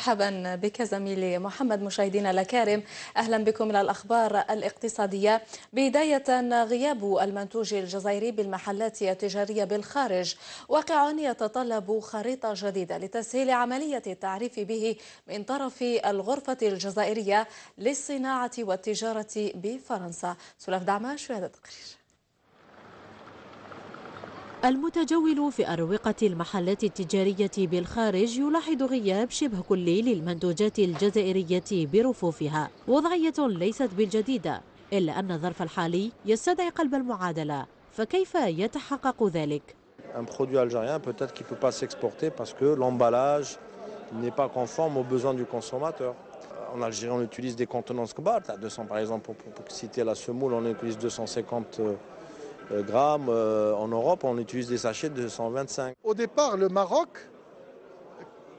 مرحبا بك زميلي محمد مشاهدينا الأكارم أهلا بكم إلى الأخبار الاقتصادية بداية غياب المنتوج الجزائري بالمحلات التجارية بالخارج واقع يتطلب خريطة جديدة لتسهيل عملية التعريف به من طرف الغرفة الجزائرية للصناعة والتجارة بفرنسا سلاف دعماش في هذا التقرير المتجول في أروقة المحلات التجارية بالخارج يلاحظ غياب شبه كلي للمنتوجات الجزائرية برفوفها وضعية ليست بالجديدة إلا أن الظرف الحالي يستدعي قلب المعادلة فكيف يتحقق ذلك؟ un produit algérien peut-être qui ne peut pas s'exporter parce que l'emballage n'est pas conforme aux besoins du consommateur. En Algérie, on utilise des contenances cobalt, à 200 par exemple, pour, pour, pour, citer la semoule, on utilise 250 Euh, euh, en Europe, on utilise des sachets de 125. Au départ, le Maroc,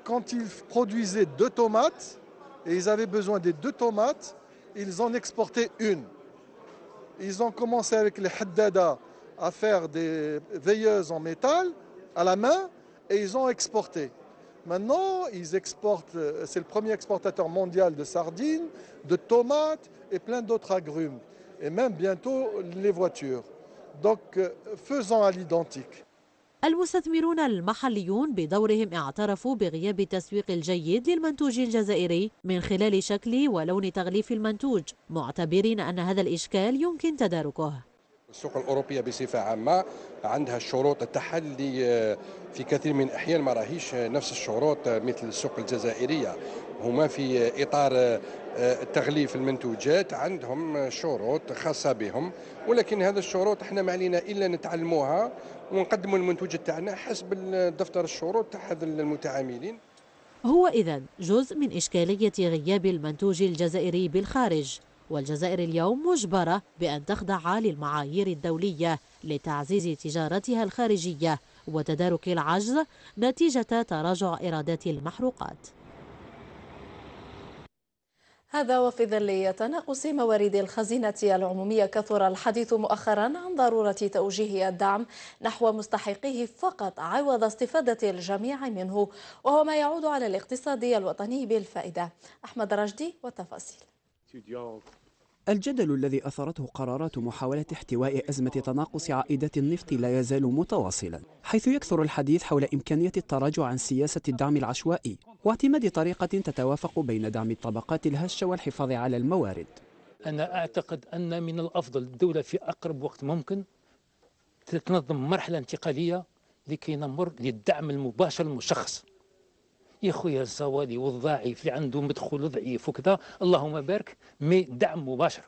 quand ils produisaient deux tomates, et ils avaient besoin des deux tomates, ils en exportaient une. Ils ont commencé avec les haddada à faire des veilleuses en métal à la main et ils ont exporté. Maintenant, ils exportent, euh, c'est le premier exportateur mondial de sardines, de tomates et plein d'autres agrumes. Et même bientôt les voitures. دوك فوزون على ليدونتيك المستثمرون المحليون بدورهم اعترفوا بغياب التسويق الجيد للمنتوج الجزائري من خلال شكل ولون تغليف المنتوج معتبرين أن هذا الإشكال يمكن تداركه السوق الأوروبية بصفة عامة عندها الشروط التحلي آه، في كثير من الأحيان ما راهيش نفس الشروط آه، مثل السوق الجزائرية هما في إطار آه، تغليف المنتوجات عندهم شروط خاصة بهم ولكن هذا الشروط احنا ما علينا إلا نتعلموها ونقدموا المنتوج تاعنا حسب دفتر الشروط تاع هذا المتعاملين هو إذا جزء من إشكالية غياب المنتوج الجزائري بالخارج والجزائر اليوم مجبرة بأن تخضع للمعايير الدولية لتعزيز تجارتها الخارجية وتدارك العجز نتيجة تراجع إيرادات المحروقات هذا وفي ظل تناقص موارد الخزينة العمومية كثر الحديث مؤخرا عن ضرورة توجيه الدعم نحو مستحقيه فقط عوض استفادة الجميع منه وهو ما يعود على الاقتصاد الوطني بالفائدة أحمد رشدي والتفاصيل الجدل الذي أثرته قرارات محاولة احتواء أزمة تناقص عائدات النفط لا يزال متواصلا حيث يكثر الحديث حول إمكانية التراجع عن سياسة الدعم العشوائي واعتماد طريقة تتوافق بين دعم الطبقات الهشة والحفاظ على الموارد أنا أعتقد أن من الأفضل الدولة في أقرب وقت ممكن تنظم مرحلة انتقالية لكي نمر للدعم المباشر المشخص يا خويا الزوالي والضعيف اللي عنده مدخول ضعيف وكذا اللهم بارك مي دعم مباشر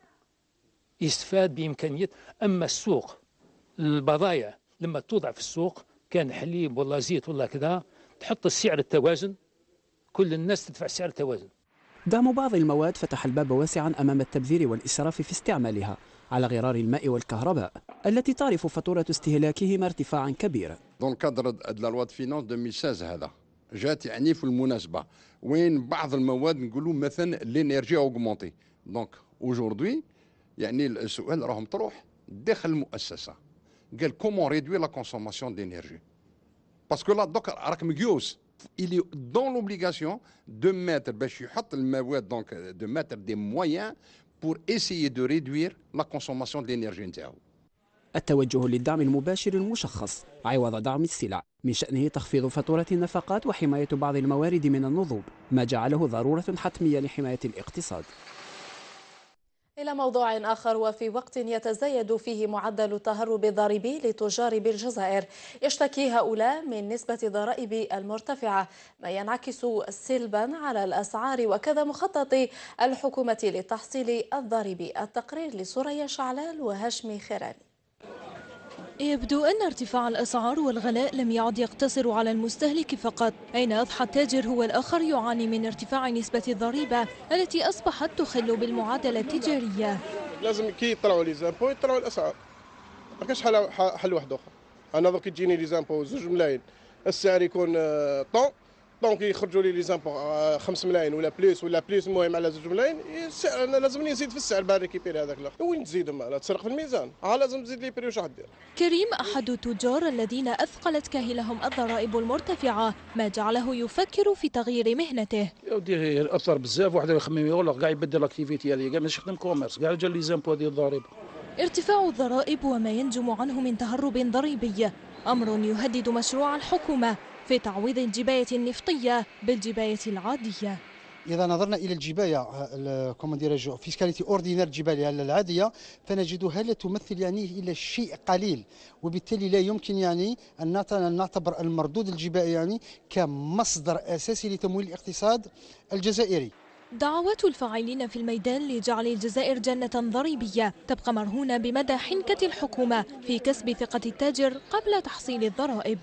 يستفاد بامكانيات اما السوق البضايع لما توضع في السوق كان حليب ولا زيت ولا كذا تحط السعر التوازن كل الناس تدفع سعر التوازن دعم بعض المواد فتح الباب واسعا امام التبذير والاسراف في استعمالها على غرار الماء والكهرباء التي تعرف فاتوره استهلاكهما ارتفاعا كبيرا دون كادر لا لواد فينانس 2016 هذا جات يعني في المناسبه وين بعض المواد نقولوا مثلا لينيرجي اوغمونتي دونك اوجوردي يعني السؤال راهم مطروح داخل المؤسسه قال كومون ريدوي لا كونسوماسيون دينيرجي باسكو لا دوك راك مقيوس il est dans l'obligation de mettre باش يحط المواد donc de mettre des moyens pour essayer de réduire la consommation d'énergie نتاعو التوجه للدعم المباشر المشخص عوض دعم السلع من شأنه تخفيض فاتورة النفقات وحماية بعض الموارد من النضوب ما جعله ضرورة حتمية لحماية الاقتصاد إلى موضوع آخر وفي وقت يتزايد فيه معدل التهرب الضريبي لتجار بالجزائر يشتكي هؤلاء من نسبة ضرائب المرتفعة ما ينعكس سلبا على الأسعار وكذا مخطط الحكومة للتحصيل الضريبي التقرير لسوريا شعلال وهشم خيراني يبدو أن ارتفاع الأسعار والغلاء لم يعد يقتصر على المستهلك فقط أين أضحى التاجر هو الآخر يعاني من ارتفاع نسبة الضريبة التي أصبحت تخل بالمعادلة التجارية لازم كي يطلعوا لي زامبو يطلعوا الأسعار ما كاش حل, واحد آخر أنا دوك تجيني لي زامبو زوج ملايين السعر يكون آه، طون دونك يخرجوا لي لي زامبور 5 آه، ملايين ولا بليس ولا بليس المهم على 2 ملايين إيه، السعر انا لازمني نزيد في السعر باه ريكيبيري هذاك الاخر وين تزيد على تسرق في الميزان ها لازم تزيد لي بري واش دير كريم احد التجار الذين اثقلت كاهلهم الضرائب المرتفعه ما جعله يفكر في تغيير مهنته يا ودي اثر بزاف واحد يخمم يقول قاعد يبدل الاكتيفيتي هذه قاعد يخدم كوميرس قاعد جا لي زامبو ديال الضرائب ارتفاع الضرائب وما ينجم عنه من تهرب ضريبي امر يهدد مشروع الحكومه في تعويض الجباية النفطية بالجباية العادية اذا نظرنا الى الجبايه آه، كما فيسكاليتي اوردينير الجباية العاديه فنجدها لا تمثل يعني الا شيء قليل وبالتالي لا يمكن يعني ان نعتبر المردود الجبائي يعني كمصدر اساسي لتمويل الاقتصاد الجزائري دعوات الفاعلين في الميدان لجعل الجزائر جنة ضريبية تبقى مرهونة بمدى حنكة الحكومة في كسب ثقة التاجر قبل تحصيل الضرائب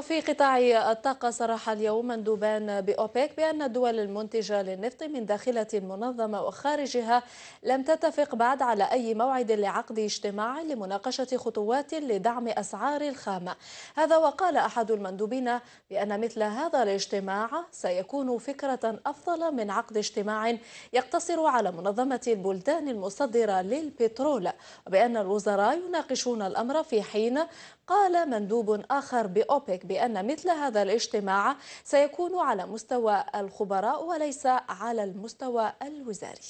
وفي قطاع الطاقة صرح اليوم مندوبان بأوبيك بأن الدول المنتجة للنفط من داخلة المنظمة وخارجها لم تتفق بعد على أي موعد لعقد اجتماع لمناقشة خطوات لدعم أسعار الخام هذا وقال أحد المندوبين بأن مثل هذا الاجتماع سيكون فكرة أفضل من عقد اجتماع يقتصر على منظمة البلدان المصدرة للبترول وبأن الوزراء يناقشون الأمر في حين قال مندوب آخر بأوبيك بأن مثل هذا الاجتماع سيكون على مستوى الخبراء وليس على المستوى الوزاري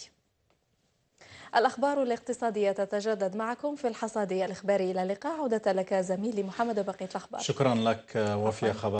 الأخبار الاقتصادية تتجدد معكم في الحصاد الإخباري إلى اللقاء عودة لك زميلي محمد بقية الأخبار شكرا لك آه، وفي خبر